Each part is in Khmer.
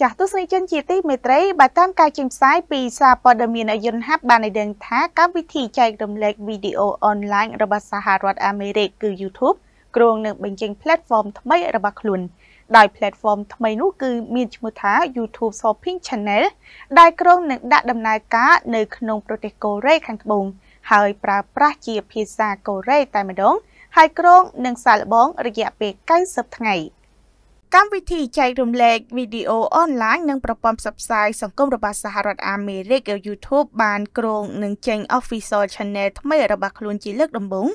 ចាស់ទស្សនិកជនជាទីមេត្រីបើតាមការចេញផ្សាយពីសារព័ត៌មានអយុនហាប់បានឲ្យដឹងថាកម្មវិធីចែករំលែកវីដេអូអនឡាញរបស់សហរដ្ឋអាមេរិកគឺ YouTube គ្រងនឹងបញ្ចេញ platform ថ្មីរបស់ខ្លួនដោយ platform ថ្មីនោះគឺមានឈ្មោះថា YouTube Shopping Channel ដែលក្រុងនឹងដាក់ដំណើរការនៅក្នុងប្រទេសកូរ៉េខាងត្បូងហើយប្រើប្រាស់ជាភាសាកូរ៉េតែម្ដងហើយក្រុងនឹងសាកល្បងរយៈពេល90ថ្ងៃ។កម្មវិធីចែករំលែកវីដេអូអនឡាញនិងប្រព័ន្ធផ្សព្វផ្សាយសង្គមរបស់សហរដ្ឋអាមេរិក YouTube បានគ្រោងនឹងចេញ Official Channel ថ្មីរបស់ខ្លួនជាលើកដំបូង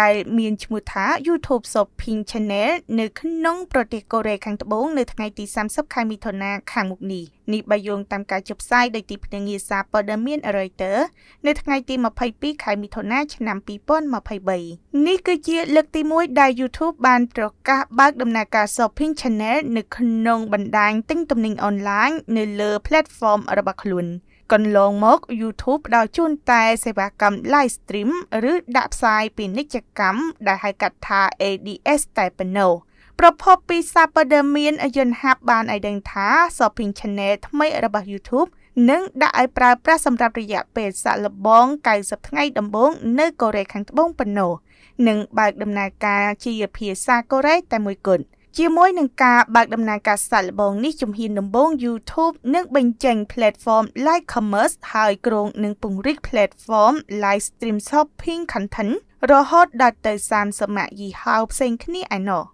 ដែលមានឈ្មោះថា YouTube Shopping Channel នៅក្នុងប្រទេសកូរ៉េខាងត្បូងនៅថ្ងៃទី30ខែមិថុនា ខាងមុខនេះនេះបើយោងតាមការចុះផ្សាយដោយទីភ្នាក់ងារសារព័ត៌មាន Reuters នៅថ្ងៃទី22ខែមិថុនាឆ្នាំ2023នេះគឺជាលើកទី1ដែល YouTube បានប្រកាសបើកដំណើរការ Shopping Channel នៅក្នុងបណ្ដាញទិញទំនិញអនឡាញនៅលើ platform របស់ខ្លួន កន្លងមក YouTube ផ្ដល់ជូនតែសេវាកម្ម live stream ឬដាក់ផ្សាយពាណិជ្ជកម្មដែលហៅកាត់ថា ADS តែប៉ុណ្ណោះ។ប្រភពពីសាព័ត៌មានយន្តហាប់បានឲ្យដឹងថា Shopping Channel ថ្មីរបស់ YouTube នឹងដាក់ឲ្យប្រើប្រាស់សម្រាប់រយៈពេលសាក់លបង90ថ្ងៃដំបូងនៅកូរ៉េខាងត្បូងប៉ុណ្ណោះនិងបើកដំណើរការជាភាសាកូរ៉េតែមួយគត់ជាមួយនឹងការបើកដំណើរការសាក់លបងនេះជំហានដំបូង YouTube នឹងបញ្ចេញ platform Live Commerce ហើយក្រុងនឹងពង្រីក platform Live Stream Shopping Content រហូតដល់ទៅ30ម៉ាកយីហោផ្សេងគ្នាឯណោះ